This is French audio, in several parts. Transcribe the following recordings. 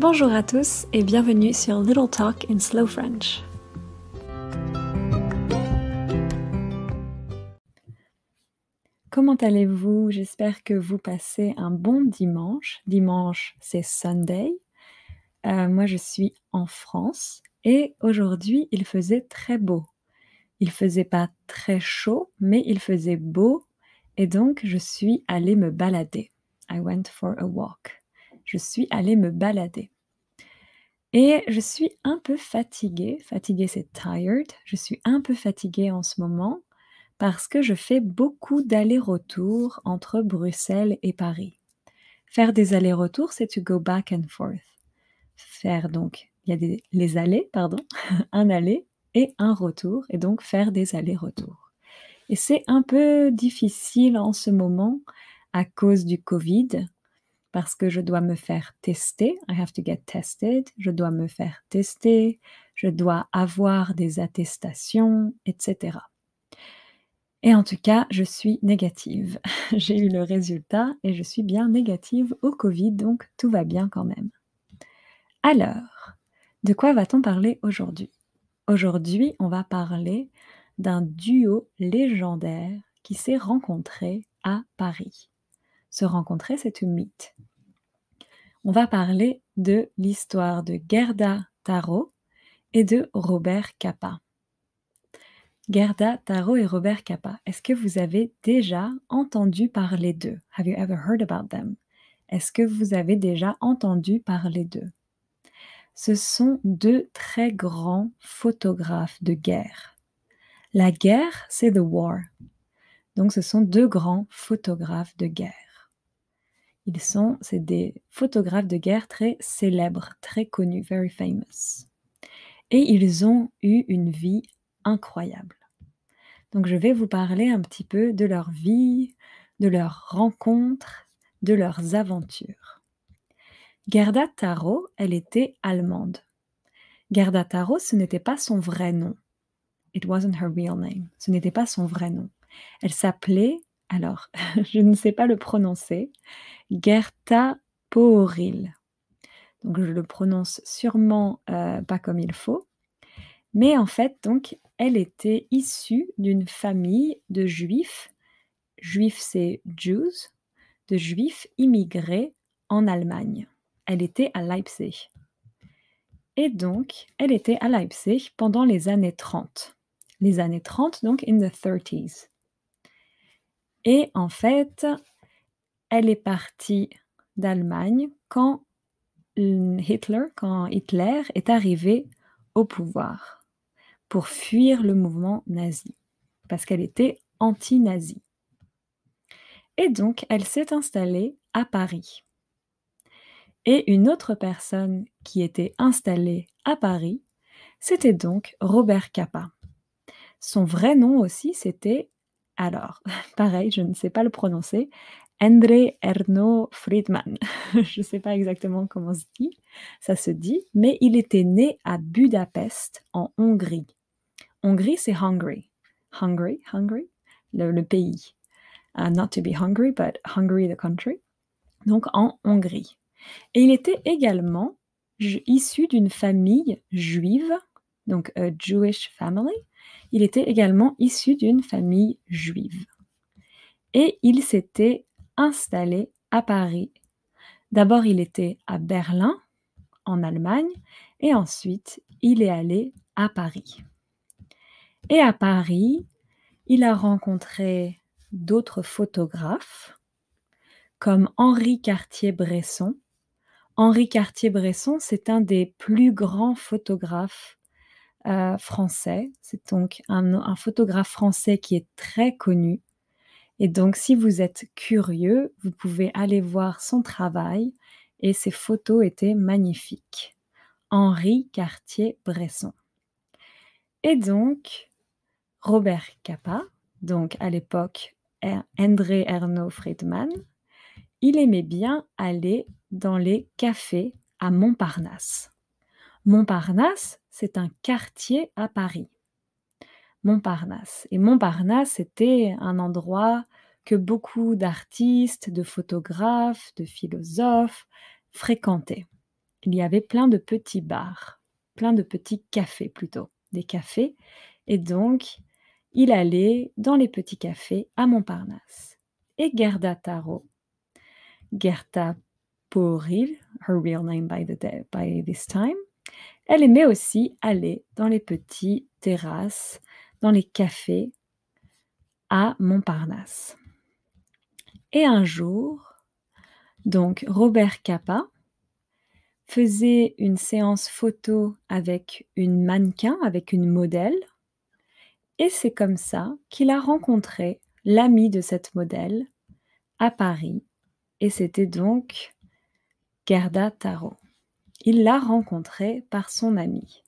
Bonjour à tous et bienvenue sur Little Talk in Slow French. Comment allez-vous J'espère que vous passez un bon dimanche. Dimanche, c'est Sunday. Euh, moi, je suis en France et aujourd'hui, il faisait très beau. Il faisait pas très chaud, mais il faisait beau et donc je suis allée me balader. I went for a walk je suis allée me balader. Et je suis un peu fatiguée. Fatiguée, c'est tired. Je suis un peu fatiguée en ce moment parce que je fais beaucoup d'allers-retours entre Bruxelles et Paris. Faire des allers-retours, c'est to go back and forth. Faire donc, il y a les allers, pardon, un aller et un retour, et donc faire des allers-retours. Et c'est un peu difficile en ce moment à cause du Covid parce que je dois me faire tester. I have to get tested. Je dois me faire tester. Je dois avoir des attestations, etc. Et en tout cas, je suis négative. J'ai eu le résultat et je suis bien négative au Covid, donc tout va bien quand même. Alors, de quoi va-t-on parler aujourd'hui Aujourd'hui, on va parler d'un duo légendaire qui s'est rencontré à Paris se rencontrer, c'est un mythe. On va parler de l'histoire de Gerda Taro et de Robert Capa. Gerda Taro et Robert Capa, est-ce que vous avez déjà entendu parler d'eux Have you ever heard about them Est-ce que vous avez déjà entendu parler d'eux Ce sont deux très grands photographes de guerre. La guerre, c'est the war. Donc ce sont deux grands photographes de guerre. Ils sont, c'est des photographes de guerre très célèbres, très connus, very famous. Et ils ont eu une vie incroyable. Donc je vais vous parler un petit peu de leur vie, de leurs rencontres, de leurs aventures. Gerda Taro, elle était allemande. Gerda Taro, ce n'était pas son vrai nom. It wasn't her real name. Ce n'était pas son vrai nom. Elle s'appelait alors, je ne sais pas le prononcer, Gerta Pooril. Donc, je le prononce sûrement euh, pas comme il faut. Mais en fait, donc, elle était issue d'une famille de juifs. Juifs, c'est Jews, de juifs immigrés en Allemagne. Elle était à Leipzig. Et donc, elle était à Leipzig pendant les années 30. Les années 30, donc, in the 30s. Et en fait, elle est partie d'Allemagne quand Hitler, quand Hitler est arrivé au pouvoir pour fuir le mouvement nazi, parce qu'elle était anti nazi Et donc, elle s'est installée à Paris. Et une autre personne qui était installée à Paris, c'était donc Robert Capa. Son vrai nom aussi, c'était alors, pareil, je ne sais pas le prononcer. André Erno Friedman. je ne sais pas exactement comment dit, ça se dit, mais il était né à Budapest, en Hongrie. Hongrie, c'est Hungary. Hungary, Hungary, le, pays. Uh, not to be hungry, but Hungary the country. Donc en Hongrie. Et il était également issu d'une famille juive donc a euh, Jewish family, il était également issu d'une famille juive. Et il s'était installé à Paris. D'abord, il était à Berlin, en Allemagne, et ensuite, il est allé à Paris. Et à Paris, il a rencontré d'autres photographes, comme Henri Cartier-Bresson. Henri Cartier-Bresson, c'est un des plus grands photographes euh, français. C'est donc un, un, photographe français qui est très connu. Et donc, si vous êtes curieux, vous pouvez aller voir son travail. Et ses photos étaient magnifiques. Henri Cartier-Bresson. Et donc, Robert Capa, donc à l'époque André Ernaud Friedman, il aimait bien aller dans les cafés à Montparnasse. Montparnasse, c'est un quartier à Paris, Montparnasse. Et Montparnasse était un endroit que beaucoup d'artistes, de photographes, de philosophes fréquentaient. Il y avait plein de petits bars, plein de petits cafés plutôt, des cafés. Et donc, il allait dans les petits cafés à Montparnasse. Et Gerda Taro, Gerda Poril, her real name by this time, elle aimait aussi aller dans les petites terrasses, dans les cafés à Montparnasse. Et un jour, donc Robert Capa faisait une séance photo avec une mannequin, avec une modèle, et c'est comme ça qu'il a rencontré l'ami de cette modèle à Paris, et c'était donc Gerda Tarot il l'a rencontré par son ami.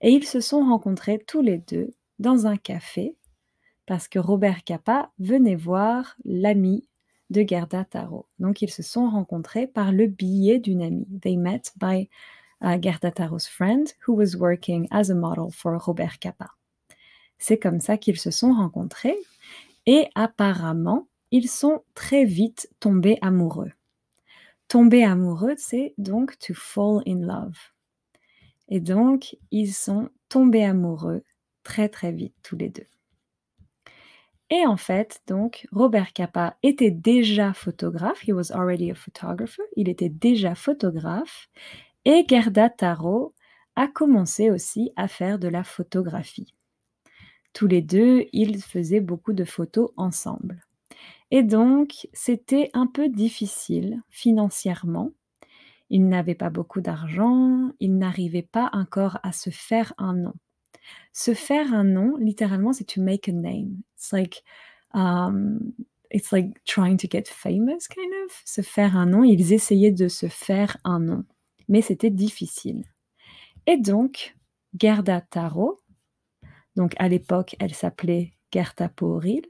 Et ils se sont rencontrés tous les deux dans un café, parce que Robert Capa venait voir l'ami de Gerda Taro. Donc ils se sont rencontrés par le billet d'une amie. They met by uh, Gerda Taro's friend who was working as a model for Robert Capa. C'est comme ça qu'ils se sont rencontrés et apparemment, ils sont très vite tombés amoureux tomber amoureux, c'est donc to fall in love. Et donc, ils sont tombés amoureux très très vite tous les deux. Et en fait, donc, Robert Capa était déjà photographe. He was already a photographer. Il était déjà photographe. Et Gerda Taro a commencé aussi à faire de la photographie. Tous les deux, ils faisaient beaucoup de photos ensemble. Et donc, c'était un peu difficile financièrement. Il n'avaient pas beaucoup d'argent, il n'arrivait pas encore à se faire un nom. Se faire un nom, littéralement, c'est to make a name. It's like, um, it's like trying to get famous, kind of. Se faire un nom, ils essayaient de se faire un nom, mais c'était difficile. Et donc, Gerda Taro, donc à l'époque, elle s'appelait Poril,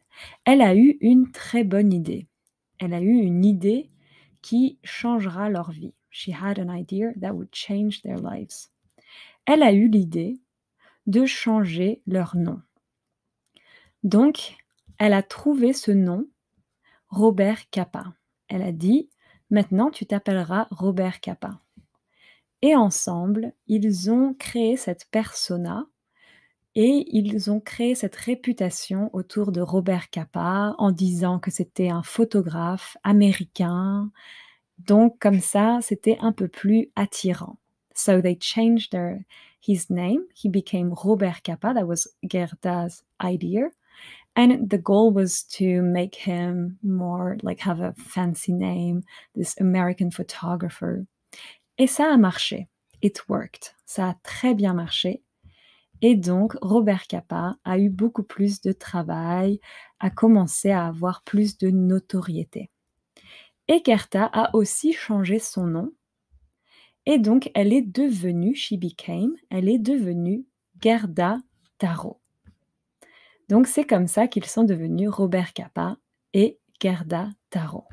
elle a eu une très bonne idée. Elle a eu une idée qui changera leur vie. She had an idea that would change their lives. Elle a eu l'idée de changer leur nom. Donc, elle a trouvé ce nom, Robert Capa. Elle a dit, maintenant tu t'appelleras Robert Capa. Et ensemble, ils ont créé cette persona et ils ont créé cette réputation autour de Robert Capa en disant que c'était un photographe américain. Donc comme ça, c'était un peu plus attirant. So they changed their, his name. He became Robert Capa. That was Gerda's idea. and the goal was to make him more like have a fancy name this american photographer et ça a marché it worked ça a très bien marché et donc, Robert Capa a eu beaucoup plus de travail, a commencé à avoir plus de notoriété. Ekerta a aussi changé son nom. Et donc, elle est devenue, she became, elle est devenue Gerda Taro. Donc, c'est comme ça qu'ils sont devenus Robert Capa et Gerda Taro.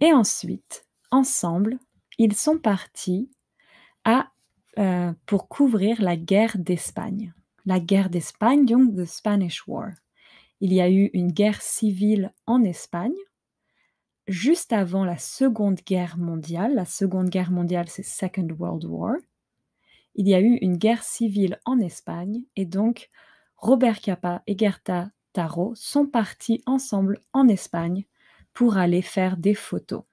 Et ensuite, ensemble, ils sont partis à euh, pour couvrir la guerre d'Espagne. La guerre d'Espagne, donc the Spanish War. Il y a eu une guerre civile en Espagne juste avant la Seconde Guerre mondiale. La Seconde Guerre mondiale, c'est Second World War. Il y a eu une guerre civile en Espagne et donc Robert Capa et Gerta Taro sont partis ensemble en Espagne pour aller faire des photos.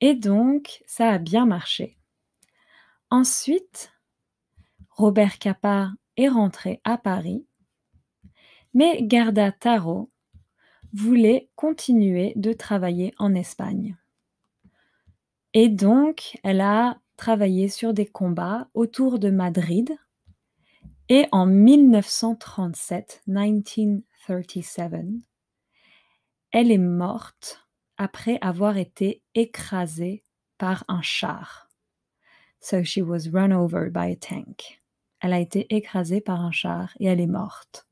Et donc, ça a bien marché. Ensuite, Robert Capa est rentré à Paris, mais Garda Taro voulait continuer de travailler en Espagne. Et donc, elle a travaillé sur des combats autour de Madrid. Et en 1937, 1937, elle est morte après avoir été écrasée par un char. So she was run over by a tank. Elle a été écrasée par un char et elle est morte.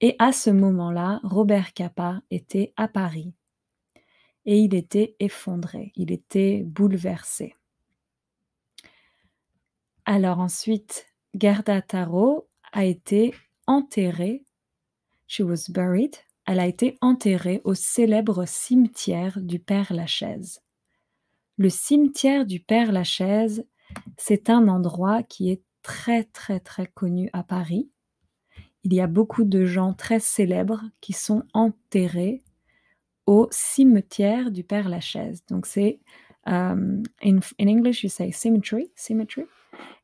Et à ce moment-là, Robert Capa était à Paris. Et il était effondré, il était bouleversé. Alors ensuite, Gerda Taro a été enterrée. She was buried. Elle a été enterrée au célèbre cimetière du Père Lachaise. Le cimetière du Père Lachaise, c'est un endroit qui est très très très connu à Paris. Il y a beaucoup de gens très célèbres qui sont enterrés au cimetière du Père Lachaise. Donc c'est en euh, in, English you say cemetery,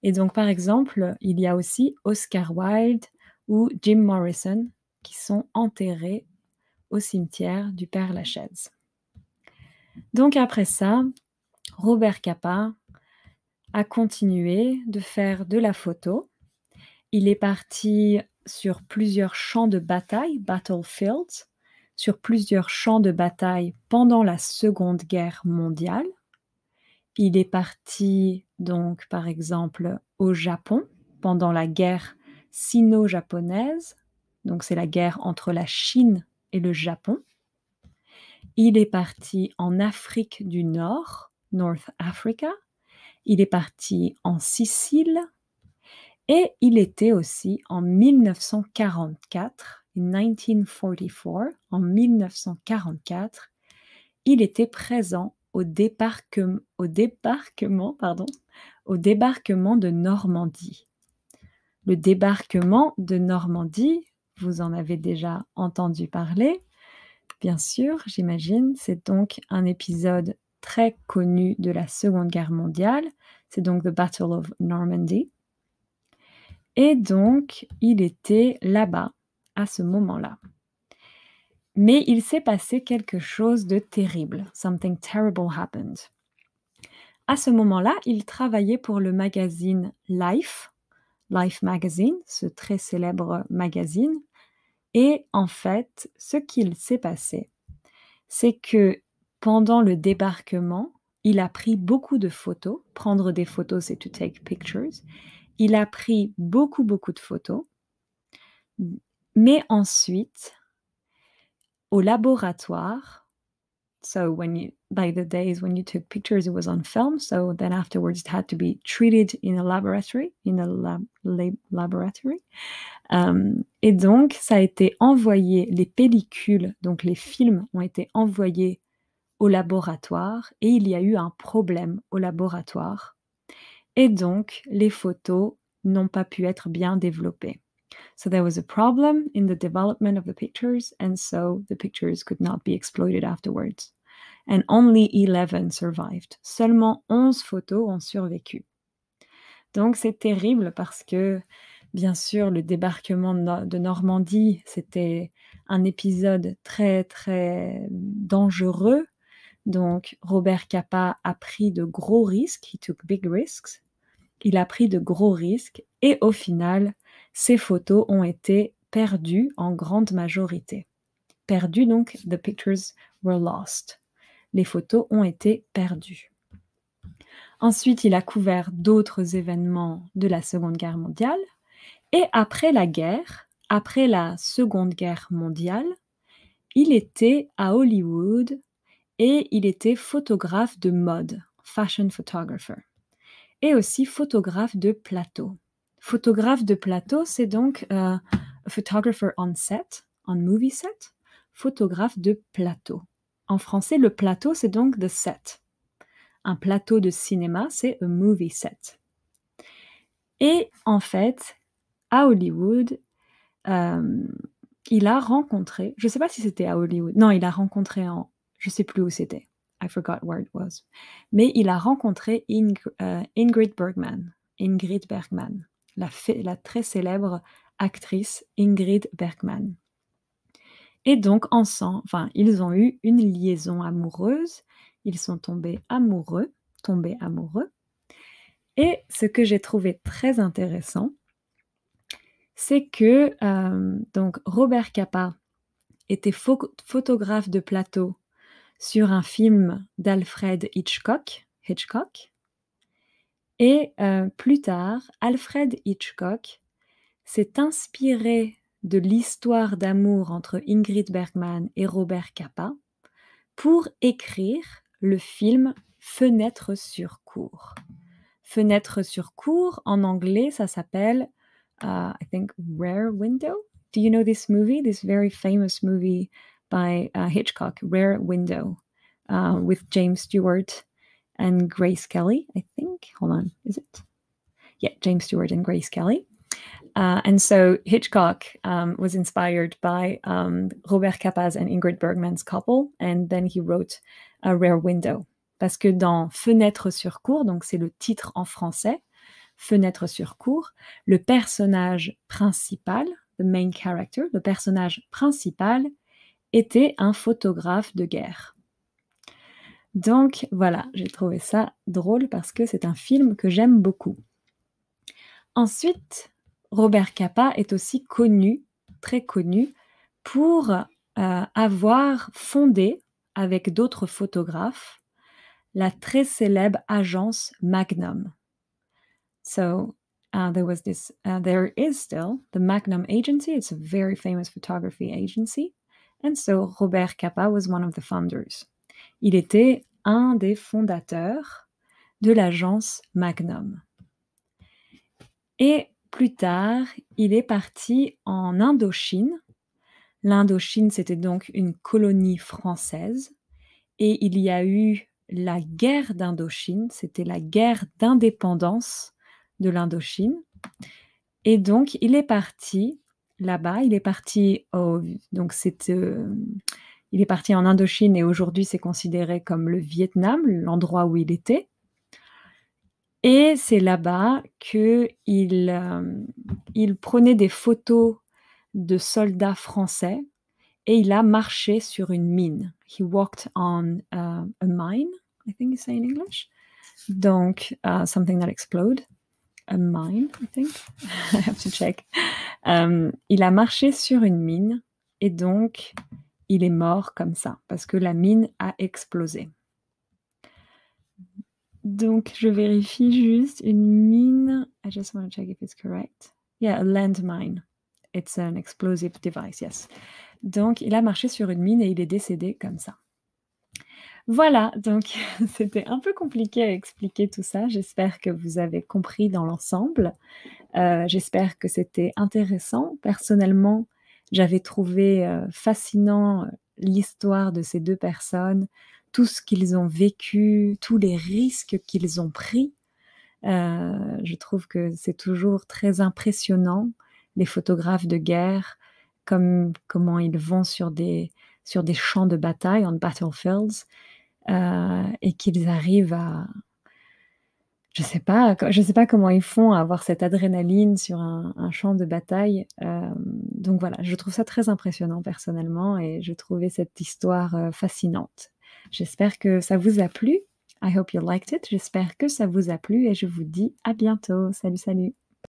Et donc par exemple, il y a aussi Oscar Wilde ou Jim Morrison qui sont enterrés au cimetière du Père Lachaise. Donc après ça, Robert Capa a continué de faire de la photo. Il est parti sur plusieurs champs de bataille, battlefields, sur plusieurs champs de bataille pendant la Seconde Guerre mondiale. Il est parti donc par exemple au Japon pendant la guerre sino-japonaise, donc c'est la guerre entre la Chine et le Japon. Il est parti en Afrique du Nord North Africa, il est parti en Sicile et il était aussi en 1944, 1944, en 1944, il était présent au, débarquement, au débarquement, pardon, au débarquement de Normandie. Le débarquement de Normandie, vous en avez déjà entendu parler, bien sûr, j'imagine, c'est donc un épisode très connu de la Seconde Guerre mondiale. C'est donc The Battle of Normandy. Et donc, il était là-bas à ce moment-là. Mais il s'est passé quelque chose de terrible. Something terrible happened. À ce moment-là, il travaillait pour le magazine Life, Life Magazine, ce très célèbre magazine. Et en fait, ce qu'il s'est passé, c'est que pendant le débarquement, il a pris beaucoup de photos. Prendre des photos, c'est to take pictures. Il a pris beaucoup, beaucoup de photos. Mais ensuite, au laboratoire, so when you, by the days when you took pictures, it was on film. So then afterwards, it had to be treated in a laboratory, in a lab, laboratory. Um, et donc, ça a été envoyé, les pellicules, donc les films ont été envoyés au laboratoire et il y a eu un problème au laboratoire. Et donc, les photos n'ont pas pu être bien développées. So there was a problem in the development of the pictures, and so the pictures could not be exploited afterwards. And only 11 survived. Seulement 11 photos ont survécu. Donc c'est terrible parce que, bien sûr, le débarquement de Normandie, c'était un épisode très, très dangereux donc, Robert Capa a pris de gros risques, il a pris de gros risques et au final, ses photos ont été perdues en grande majorité. Perdues donc, the pictures were lost. Les photos ont été perdues. Ensuite, il a couvert d'autres événements de la Seconde Guerre mondiale. Et après la guerre, après la Seconde Guerre mondiale, il était à Hollywood et il était photographe de mode, fashion photographer, et aussi photographe de plateau. Photographe de plateau, c'est donc euh, photographer on set, on movie set, photographe de plateau. En français, le plateau, c'est donc the set. Un plateau de cinéma, c'est a movie set. Et en fait, à Hollywood, euh, il a rencontré, je ne sais pas si c'était à Hollywood, non, il a rencontré en, je sais plus où c'était. I forgot where it was. Mais il a rencontré euh, Ingrid Bergman, Ingrid Bergman, la, très célèbre actrice Ingrid Bergman. Et donc, ensemble, enfin, ils ont eu une liaison amoureuse. Ils sont tombés amoureux, tombés amoureux. Et ce que j'ai trouvé très intéressant, c'est que euh, donc Robert Capa était photographe de plateau sur un film d'Alfred Hitchcock, Hitchcock. Et euh, plus tard, Alfred Hitchcock s'est inspiré de l'histoire d'amour entre Ingrid Bergman et Robert Capa pour écrire le film Fenêtre sur cour. Fenêtre sur cour, en anglais, ça s'appelle, euh, I think, Rare Window. Do you know this movie, this very famous movie by uh, Hitchcock, Rare Window, uh, with James Stewart and Grace Kelly, I think. Hold on, is it? Yeah, James Stewart and Grace Kelly. Uh, and so Hitchcock um, was inspired by um, Robert Capaz and Ingrid Bergman's couple, and then he wrote A uh, Rare Window. Parce que dans Fenêtre sur cour, donc c'est le titre en français, Fenêtre sur cour, le personnage principal, the main character, le personnage principal était un photographe de guerre. Donc voilà, j'ai trouvé ça drôle parce que c'est un film que j'aime beaucoup. Ensuite, Robert Capa est aussi connu, très connu, pour euh, avoir fondé avec d'autres photographes la très célèbre agence Magnum. So uh, there was this, uh, there is still the Magnum Agency. It's a very famous photography agency. And so Robert Capa was one of the Il était un des fondateurs de l'agence Magnum. Et plus tard, il est parti en Indochine. L'Indochine, c'était donc une colonie française. Et il y a eu la guerre d'Indochine, c'était la guerre d'indépendance de l'Indochine. Et donc, il est parti là-bas. Il est parti donc euh, il est parti en Indochine et aujourd'hui c'est considéré comme le Vietnam, l'endroit où il était. Et c'est là-bas que il, euh, il prenait des photos de soldats français et il a marché sur une mine. He walked on euh, a mine, I think you say in English. Donc, uh, something that explode a mine, I think. I have to check. Euh, il a marché sur une mine et donc il est mort comme ça parce que la mine a explosé. Donc je vérifie juste une mine. I just want to check if it's correct. Yeah, a landmine. It's an explosive device, yes. Donc il a marché sur une mine et il est décédé comme ça. Voilà, donc c'était un peu compliqué à expliquer tout ça. J'espère que vous avez compris dans l'ensemble. Euh, j'espère que c'était intéressant. Personnellement, j'avais trouvé euh, fascinant euh, l'histoire de ces deux personnes, tout ce qu'ils ont vécu, tous les risques qu'ils ont pris. je trouve que c'est toujours très impressionnant, les photographes de guerre, comme, comment ils vont sur des, sur des champs de bataille, en battlefields, euh, et qu'ils arrivent à, je sais pas, je sais pas comment ils font à avoir cette adrénaline sur un, champ de bataille. Euh, donc voilà, je trouve ça très impressionnant personnellement et je trouvais cette histoire euh, fascinante. J'espère que ça vous a plu. I hope you liked it. J'espère que ça vous a plu et je vous dis à bientôt. Salut, salut.